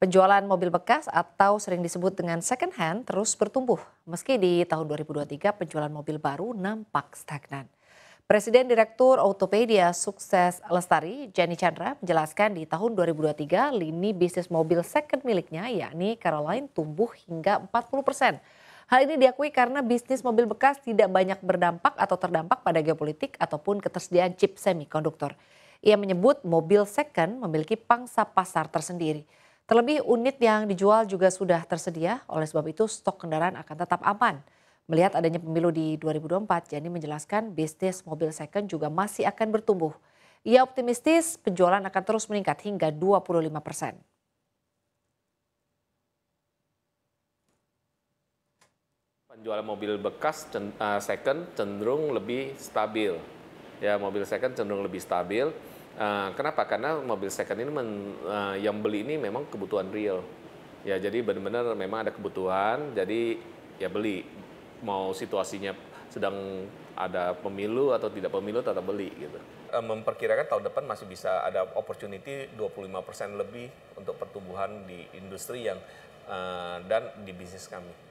Penjualan mobil bekas atau sering disebut dengan second hand terus bertumbuh, meski di tahun 2023 penjualan mobil baru nampak stagnan. Presiden Direktur Autopedia Sukses Lestari, Jenny Chandra, menjelaskan di tahun 2023 lini bisnis mobil second miliknya yakni Caroline tumbuh hingga 40 persen. Hal ini diakui karena bisnis mobil bekas tidak banyak berdampak atau terdampak pada geopolitik ataupun ketersediaan chip semikonduktor. Ia menyebut mobil second memiliki pangsa pasar tersendiri. Terlebih unit yang dijual juga sudah tersedia, oleh sebab itu stok kendaraan akan tetap aman. Melihat adanya pemilu di 2024, Jani menjelaskan bisnis mobil second juga masih akan bertumbuh. Ia optimistis penjualan akan terus meningkat hingga 25 persen. Penjualan mobil bekas eh, second cenderung lebih stabil. Ya, mobil second cenderung lebih stabil Eh, kenapa? Karena mobil second ini men, uh, yang beli ini memang kebutuhan real. Ya, jadi benar-benar memang ada kebutuhan, jadi ya beli. Mau situasinya sedang ada pemilu atau tidak pemilu tetap beli gitu. Eh, memperkirakan tahun depan masih bisa ada opportunity 25% lebih untuk pertumbuhan di industri yang uh, dan di bisnis kami.